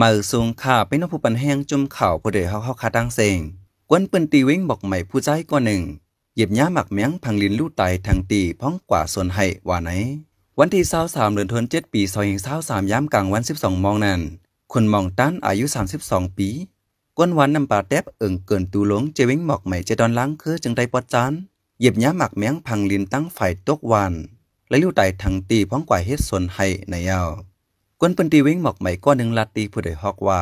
มาสูงข่าเป็นนผู้ปันแห้งจุ่มข่าวผู้เดือเขาเขาคาตั้งเสงกวนปืนตีวิ่งบอกใหม่ผู้ใจกว่าหนึ่งเหยียบย่าหมักเมียงพังลินลู่ไตทางตีพ้องกว่าส่วนให้ว่าไหน วันที่เศร้าสามเดือนธันเจ็ดปีซอยิงเศร้าสามย้ำกลางวันสิบสองมองนั้น คนมองต้านอายุสามสิบสองปีก้นวันนำปลาแทบเอิงเกินตูหลงเจวิ้งหมอกใหม่เจดอนล้างคือจึงได้ปอดจานเหยียบย่าหมักเมียงพังลินตั้งฝ่ายตกวัน และลู่ไตทางตีพ้องกว่าเฮ็ดส่วนให้ในยาวกนปืนตีวิ่งหมอกใหม่ก้อนหนึ่งลัดตีผู้ใดฮอกว่า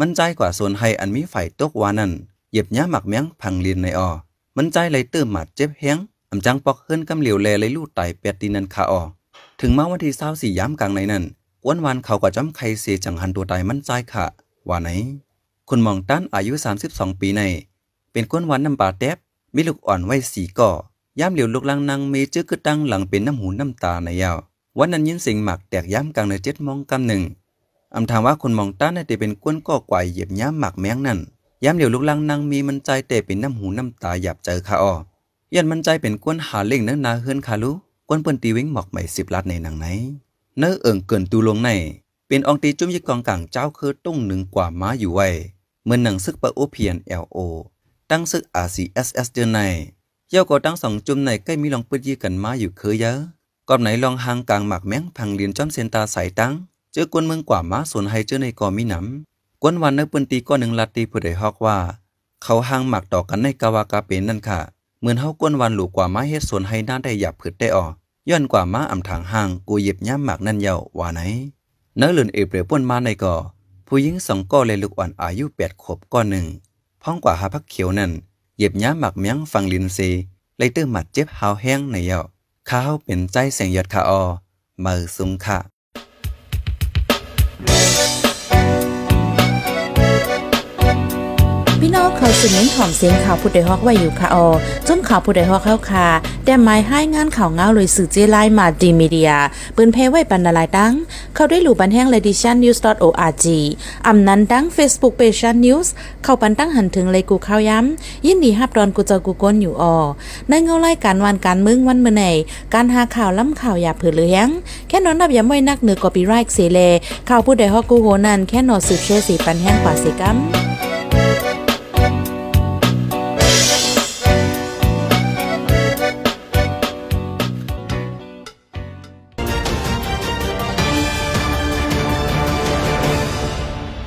มันใจกว่าโซนไฮอันมีไฟตกวานั่นเหยียบย้าหมักเมียงพังลินในออมันใจไหลติมหมัดเจ็บแฮงอำจังปอกเฮิอนกำเหลียวแลเลยลู่ไตเป็ดตีนันคาออถึงมาวันที่เศร้าสียกลางในนั้น้วนวานเขาก็จํำไข่เสียจังหันตัวตายมันใจค่ะว่าไหนคุณมองต้านอายุ 32 ปีใน เป็นกวนวันน้ำปลาแทบมีลูกอ่อนไว้สี่ก่อย่ามเหลียวลูกลังนางเมจื้อกึดตังหลังเป็นน้ำหูน้ำตาในยาววันนั้นยินสิงหมักแตกย้ำกลางในเจ็ดมองกำหนึ่งอำถามว่าคนมองต้านได้เป็นก้นก่อไกวเหยียบย้ำหมักแมงนั่น ย้ำเดี่ยวลูกลังนางมีมันใจเตะเป็นน้ำหูน้ำตาหยาบเจอขาออยันมันใจเป็นก้นหาเล่งนั่งนาเฮือนคาลุก้นเปิ้นตีวิ่งหมอกใหม่สิบลัดในหนังไหนเนื้อเอิ่งเกินตูลงใน เป็นองตีจุ้มยิกองกลางเจ้าคือตุ้งหนึ่งกว่าม้าอยู่ไว้เมื่อหนังซึกปะโอเพียนเอลโอ ตั้งซึกอาซีเอสเอสเดือนในเย้าก็ตั้งสองจุ่มในใกล้มีลองปืนยีกันมาอยู่เคยเยอะกอบไหนลองหางกลางหมักแมงพังเลียนจ้อมเซนตาสายตั้งเจอกวนเมืองกว่าม้าสวนไฮเจอในกอมีหนำกวนวันนักปืนตีก้อนหนึ่งลัดตีผู้ใดฮอกว่า เขาหางหมักต่อกันในกาวากาเป็นนั่นค่ะเหมือนเฮากวนวันหลูกว่าม้าเฮ็ดสวนไฮหน้าได้หยับผืดได้ออย้อนกว่าม้าอ่ำถางหางกูเหยิบย่ำหมักนั่นเยาว่าไหนน้อเลือนเอเปรป่วนมาในก่อผู้หญิงสองก้อเลยลูกอ่อนอายุแปดขวบก้อนหนึ่งพ้องกว่าหาพักเขียวนั่นเหยียบย่ำหมักเมียงฟังลินเซไลเตอร์หมัดเจ็บหาวแห้งในเยาข้าวเป็นใจเสียงยดขาออมือซุงค่ะพี่น้องเขาสืบเน้นหอมเสียงข่าวผู้ใดฮอกไว้อยู่ค่ะอจนข่าวผู้ใดฮอกเข้าค่ะแต่ไม้ให้งานข่าวเงาเลยสื่อเจไลมาดีมีเดียปืนเพไว้ปันนาลายดัง เขาได้หลู่บันแห้งเลดิชันนิวส์ดอทโออานั้นดังเฟซบุ๊กเพจชันนิวส์เข้าปันตั้งหันถึงเลยกูข้าวย้ำ ยินดีฮับดอนกูเจอกูก้นอยู่ออในเงาไล่การวันการมึงวันเมื่อไหนการหาข่าวล้ำข่าวอย่าเผือเลี้ยงแค่นอนนับย้ำไว้นักเหนือกอบีไรค์เสเลข่าวผู้ใดฮอกกูโหนันแค่นอสืบเชสีปันแห้งกว่าสีกัม